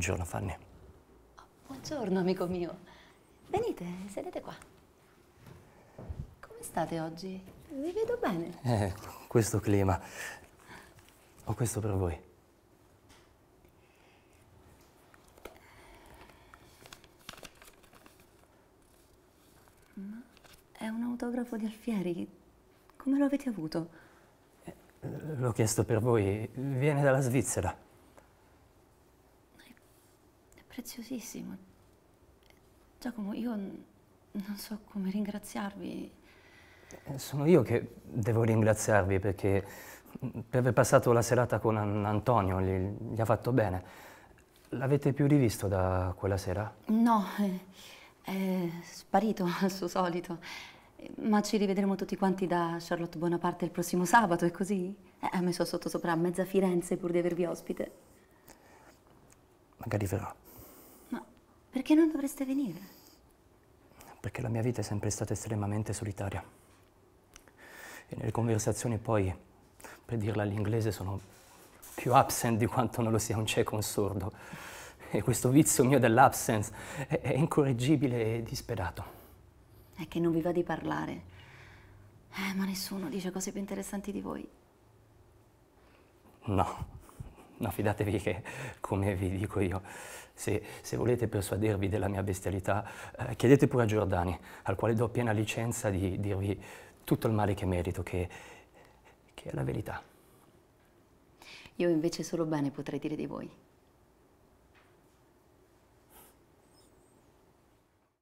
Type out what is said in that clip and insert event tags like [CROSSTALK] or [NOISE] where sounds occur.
Buongiorno, Fanny. Oh, buongiorno, amico mio. Venite, sedete qua. Come state oggi? Vi vedo bene. Eh, questo clima. Ho questo per voi. Ma è un autografo di Alfieri. Come lo avete avuto? Eh, l'ho chiesto per voi. Viene dalla Svizzera preziosissimo. Giacomo, io non so come ringraziarvi. Eh, sono io che devo ringraziarvi perché per aver passato la serata con Antonio gli, gli ha fatto bene. L'avete più rivisto da quella sera? No, eh, è sparito [LAUGHS] al suo solito. Ma ci rivedremo tutti quanti da Charlotte Bonaparte il prossimo sabato, è così? Eh, ha messo sottosopra mezza Firenze pur di avervi ospite. Magari verrà. Perché non dovreste venire? Perché la mia vita è sempre stata estremamente solitaria. E nelle conversazioni poi, per dirla all'inglese, sono più absent di quanto non lo sia un cieco un sordo. E questo vizio mio dell'absence è, è incorreggibile e disperato. È che non vi va di parlare. Eh, ma nessuno dice cose più interessanti di voi. No. No, fidatevi che, come vi dico io, se, se volete persuadervi della mia bestialità, eh, chiedete pure a Giordani, al quale do piena licenza di dirvi tutto il male che merito, che, che è la verità. Io invece solo bene potrei dire di voi.